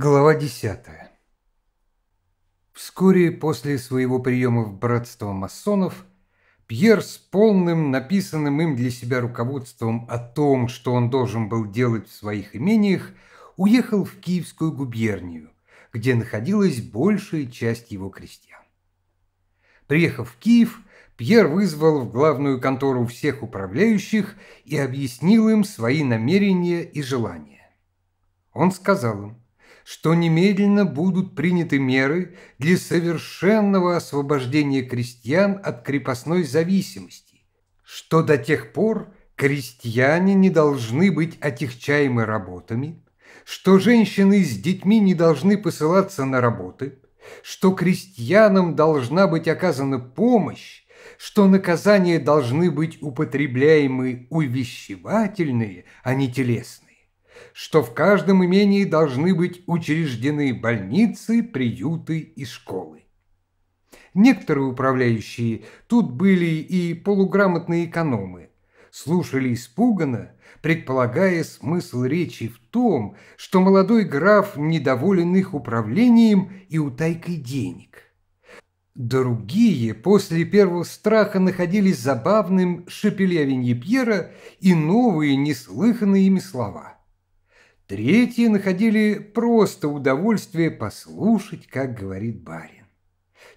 Глава 10. Вскоре после своего приема в братство масонов Пьер с полным написанным им для себя руководством о том, что он должен был делать в своих имениях, уехал в Киевскую губернию, где находилась большая часть его крестьян. Приехав в Киев, Пьер вызвал в главную контору всех управляющих и объяснил им свои намерения и желания. Он сказал им – что немедленно будут приняты меры для совершенного освобождения крестьян от крепостной зависимости, что до тех пор крестьяне не должны быть отягчаемы работами, что женщины с детьми не должны посылаться на работы, что крестьянам должна быть оказана помощь, что наказания должны быть употребляемы увещевательные, а не телесные что в каждом имении должны быть учреждены больницы, приюты и школы. Некоторые управляющие тут были и полуграмотные экономы, слушали испуганно, предполагая смысл речи в том, что молодой граф недоволен их управлением и утайкой денег. Другие после первого страха находились забавным шепеле Пьера и новые неслыханные ими слова – Третьи находили просто удовольствие послушать, как говорит барин.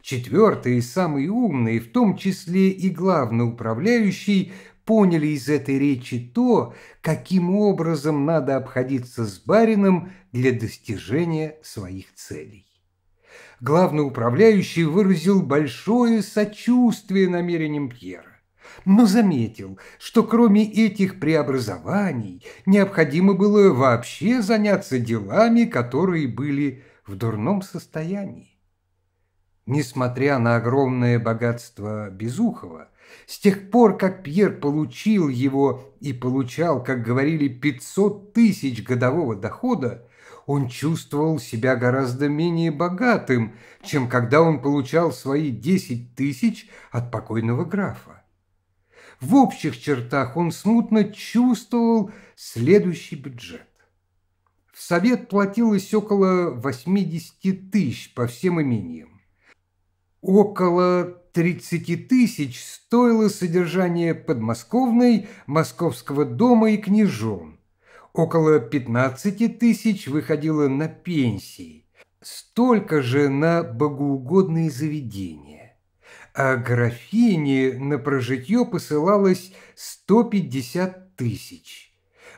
Четвертые, самые умные, в том числе и главный управляющий, поняли из этой речи то, каким образом надо обходиться с барином для достижения своих целей. Главный управляющий выразил большое сочувствие намерениям Пьера но заметил, что кроме этих преобразований необходимо было вообще заняться делами, которые были в дурном состоянии. Несмотря на огромное богатство Безухова, с тех пор, как Пьер получил его и получал, как говорили, 500 тысяч годового дохода, он чувствовал себя гораздо менее богатым, чем когда он получал свои 10 тысяч от покойного графа. В общих чертах он смутно чувствовал следующий бюджет. В совет платилось около 80 тысяч по всем имениям. Около 30 тысяч стоило содержание подмосковной, московского дома и княжон. Около 15 тысяч выходило на пенсии. Столько же на богоугодные заведения а графине на прожитье посылалось 150 тысяч.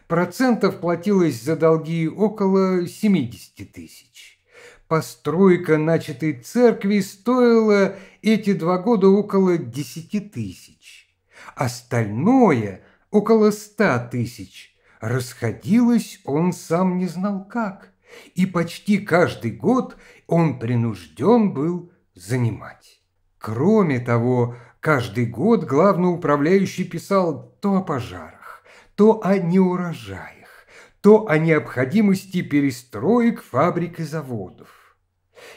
Процентов платилось за долги около 70 тысяч. Постройка начатой церкви стоила эти два года около 10 тысяч. Остальное – около 100 тысяч. Расходилось он сам не знал как, и почти каждый год он принужден был занимать. Кроме того, каждый год главноуправляющий писал то о пожарах, то о неурожаях, то о необходимости перестроек фабрик и заводов.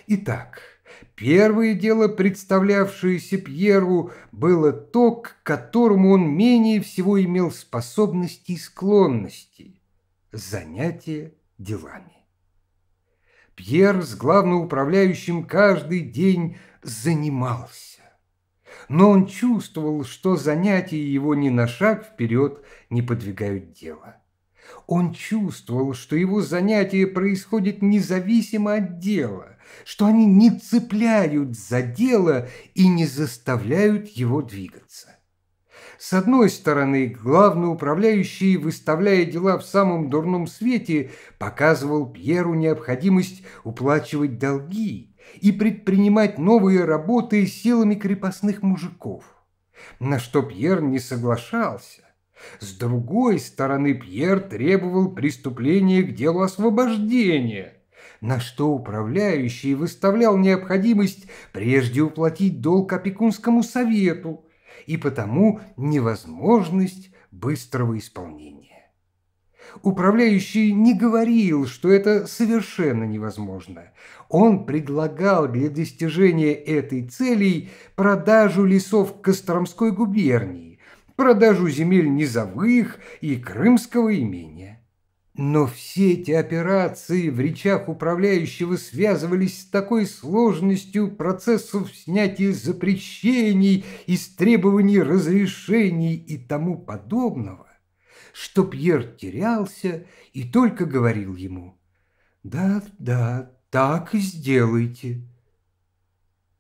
Итак, первое дело, представлявшееся Пьеру, было то, к которому он менее всего имел способности и склонности – занятие делами. Пьер с главным управляющим каждый день занимался. Но он чувствовал, что занятия его ни на шаг вперед не подвигают дело. Он чувствовал, что его занятия происходят независимо от дела, что они не цепляют за дело и не заставляют его двигаться. С одной стороны, главный управляющий, выставляя дела в самом дурном свете, показывал Пьеру необходимость уплачивать долги и предпринимать новые работы силами крепостных мужиков, на что Пьер не соглашался. С другой стороны, Пьер требовал преступления к делу освобождения, на что управляющий выставлял необходимость прежде уплатить долг опекунскому совету, и потому невозможность быстрого исполнения. Управляющий не говорил, что это совершенно невозможно. Он предлагал для достижения этой цели продажу лесов Костромской губернии, продажу земель низовых и крымского имения. Но все эти операции в речах управляющего связывались с такой сложностью процессов снятия запрещений, истребований разрешений и тому подобного, что Пьер терялся и только говорил ему «Да, да, так и сделайте».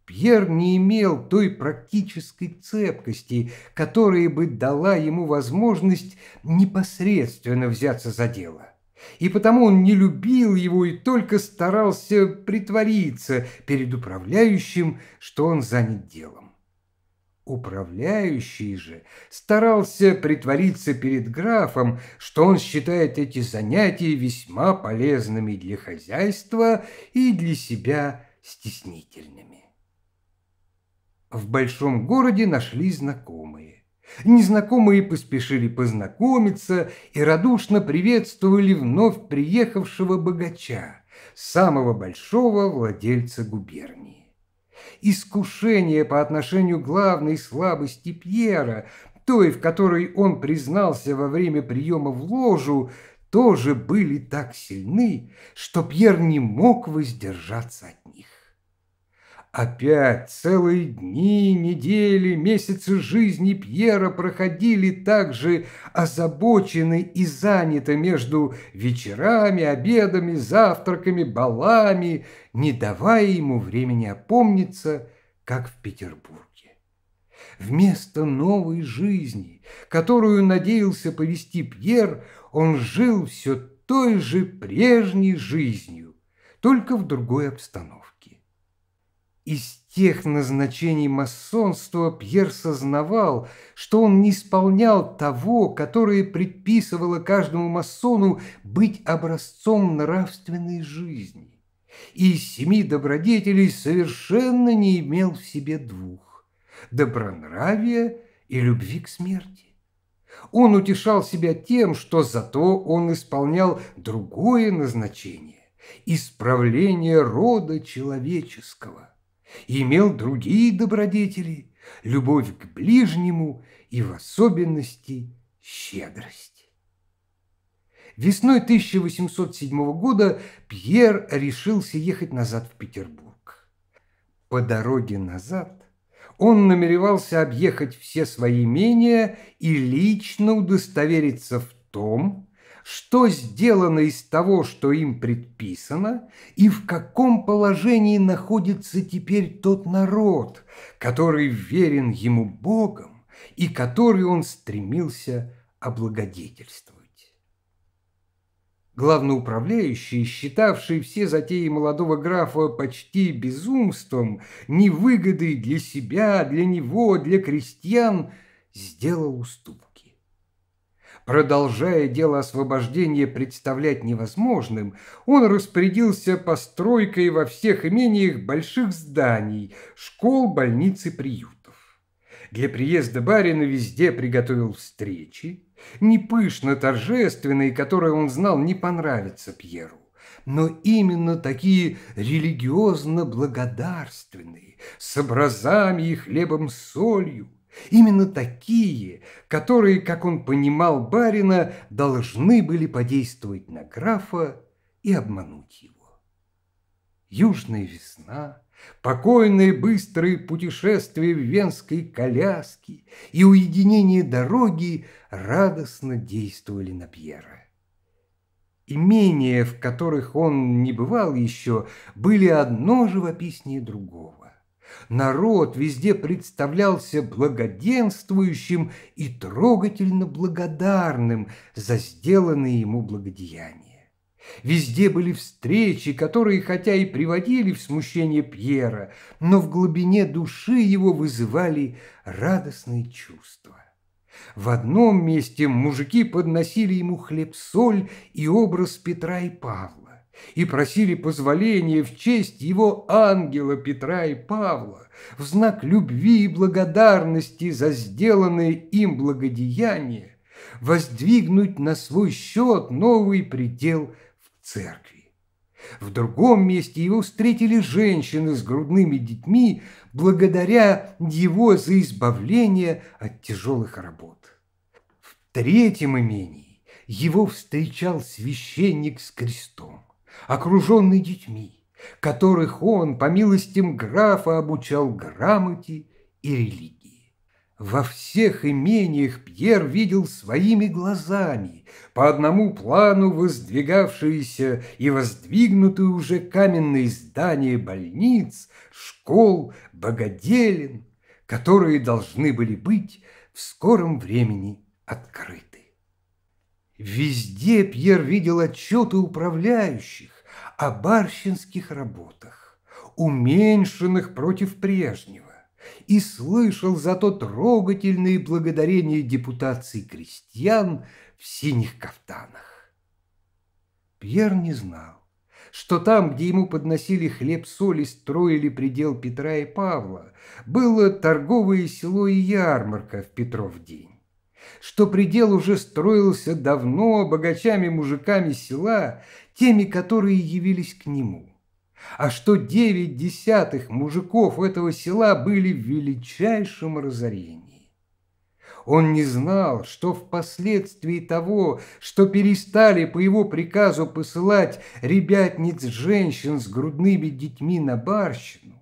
Пьер не имел той практической цепкости, которая бы дала ему возможность непосредственно взяться за дело. И потому он не любил его и только старался притвориться перед управляющим, что он занят делом. Управляющий же старался притвориться перед графом, что он считает эти занятия весьма полезными для хозяйства и для себя стеснительными. В большом городе нашли знакомые. Незнакомые поспешили познакомиться и радушно приветствовали вновь приехавшего богача, самого большого владельца губернии. Искушение по отношению главной слабости Пьера, той, в которой он признался во время приема в ложу, тоже были так сильны, что Пьер не мог воздержаться от них. Опять целые дни, недели, месяцы жизни Пьера проходили так же озабочены и заняты между вечерами, обедами, завтраками, балами, не давая ему времени опомниться, как в Петербурге. Вместо новой жизни, которую надеялся повести Пьер, он жил все той же прежней жизнью, только в другой обстановке. Из тех назначений масонства Пьер сознавал, что он не исполнял того, которое предписывало каждому масону быть образцом нравственной жизни и из семи добродетелей совершенно не имел в себе двух – добронравия и любви к смерти. Он утешал себя тем, что зато он исполнял другое назначение – исправление рода человеческого – имел другие добродетели, любовь к ближнему и в особенности щедрость. Весной 1807 года Пьер решился ехать назад в Петербург. По дороге назад он намеревался объехать все свои имения и лично удостовериться в том, что сделано из того, что им предписано, и в каком положении находится теперь тот народ, который верен ему Богом и который он стремился облагодетельствовать. Главноуправляющий, считавший все затеи молодого графа почти безумством, невыгодой для себя, для него, для крестьян, сделал уступку. Продолжая дело освобождения представлять невозможным, он распорядился постройкой во всех имениях больших зданий, школ, больниц и приютов. Для приезда барина везде приготовил встречи, не пышно торжественные, которые он знал не понравятся Пьеру но именно такие религиозно-благодарственные, с образами и хлебом с солью, Именно такие, которые, как он понимал барина, должны были подействовать на графа и обмануть его. Южная весна, покойные быстрые путешествия в венской коляске и уединение дороги радостно действовали на Пьера. Имения, в которых он не бывал еще, были одно живописнее другого. Народ везде представлялся благоденствующим и трогательно благодарным за сделанные ему благодеяния. Везде были встречи, которые, хотя и приводили в смущение Пьера, но в глубине души его вызывали радостные чувства. В одном месте мужики подносили ему хлеб-соль и образ Петра и Павла и просили позволения в честь его ангела Петра и Павла в знак любви и благодарности за сделанное им благодеяние воздвигнуть на свой счет новый предел в церкви. В другом месте его встретили женщины с грудными детьми благодаря его за избавление от тяжелых работ. В третьем имении его встречал священник с крестом окруженный детьми, которых он, по милостям графа, обучал грамоте и религии. Во всех имениях Пьер видел своими глазами по одному плану воздвигавшиеся и воздвигнутые уже каменные здания больниц, школ, богоделин, которые должны были быть в скором времени открыты. Везде Пьер видел отчеты управляющих о барщинских работах, уменьшенных против прежнего, и слышал зато трогательные благодарения депутации крестьян в синих кафтанах. Пьер не знал, что там, где ему подносили хлеб-соль и строили предел Петра и Павла, было торговое село и ярмарка в Петров день что предел уже строился давно богачами-мужиками села, теми, которые явились к нему, а что девять десятых мужиков этого села были в величайшем разорении. Он не знал, что впоследствии того, что перестали по его приказу посылать ребятниц-женщин с грудными детьми на барщину,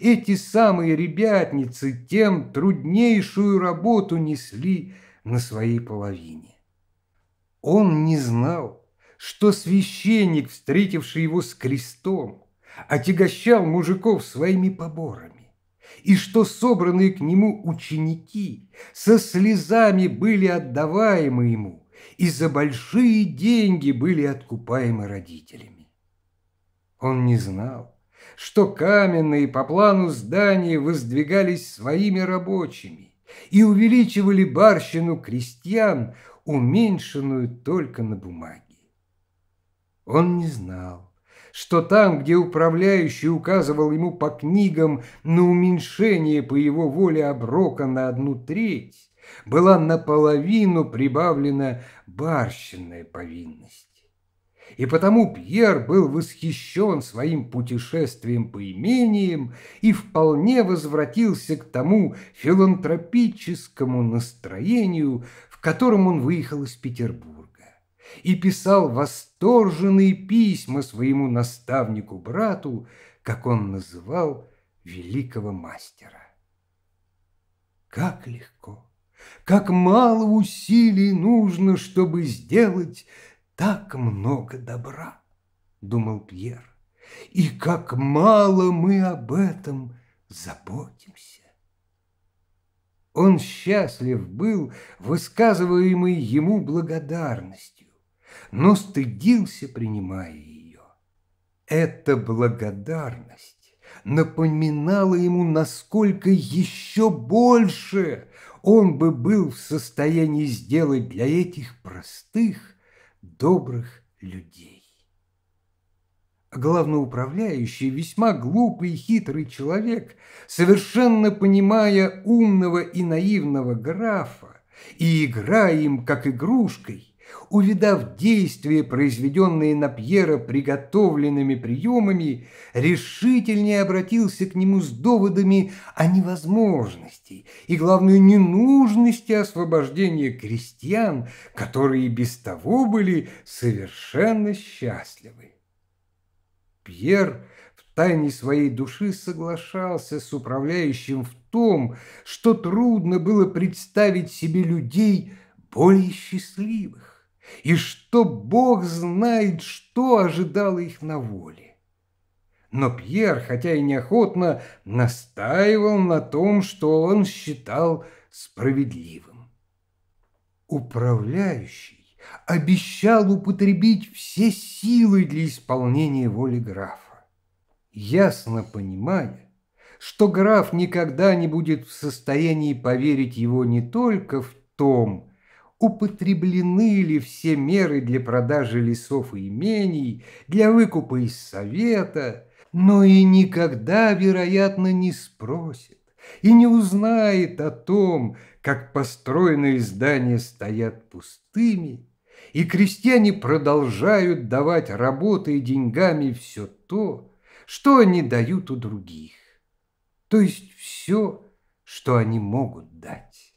эти самые ребятницы тем труднейшую работу несли на своей половине. Он не знал, что священник, встретивший его с крестом, отягощал мужиков своими поборами, и что собранные к нему ученики со слезами были отдаваемы ему и за большие деньги были откупаемы родителями. Он не знал, что каменные по плану здания воздвигались своими рабочими, и увеличивали барщину крестьян, уменьшенную только на бумаге. Он не знал, что там, где управляющий указывал ему по книгам на уменьшение по его воле оброка на одну треть, была наполовину прибавлена барщинная повинность и потому Пьер был восхищен своим путешествием по имениям и вполне возвратился к тому филантропическому настроению, в котором он выехал из Петербурга, и писал восторженные письма своему наставнику-брату, как он называл великого мастера. Как легко! Как мало усилий нужно, чтобы сделать так много добра, думал Пьер, и как мало мы об этом заботимся. Он счастлив был высказываемой ему благодарностью, но стыдился, принимая ее. Эта благодарность напоминала ему, насколько еще больше он бы был в состоянии сделать для этих простых добрых людей. Главноуправляющий, весьма глупый и хитрый человек, совершенно понимая умного и наивного графа и играя им как игрушкой, увидав действия, произведенные на Пьера приготовленными приемами, решительнее обратился к нему с доводами о невозможности и, главное, ненужности освобождения крестьян, которые без того были совершенно счастливы. Пьер в тайне своей души соглашался с управляющим в том, что трудно было представить себе людей более счастливых и что Бог знает, что ожидало их на воле. Но Пьер, хотя и неохотно, настаивал на том, что он считал справедливым. Управляющий обещал употребить все силы для исполнения воли графа, ясно понимая, что граф никогда не будет в состоянии поверить его не только в том, употреблены ли все меры для продажи лесов и имений, для выкупа из совета, но и никогда, вероятно, не спросит и не узнает о том, как построенные здания стоят пустыми, и крестьяне продолжают давать работой и деньгами все то, что они дают у других, то есть все, что они могут дать.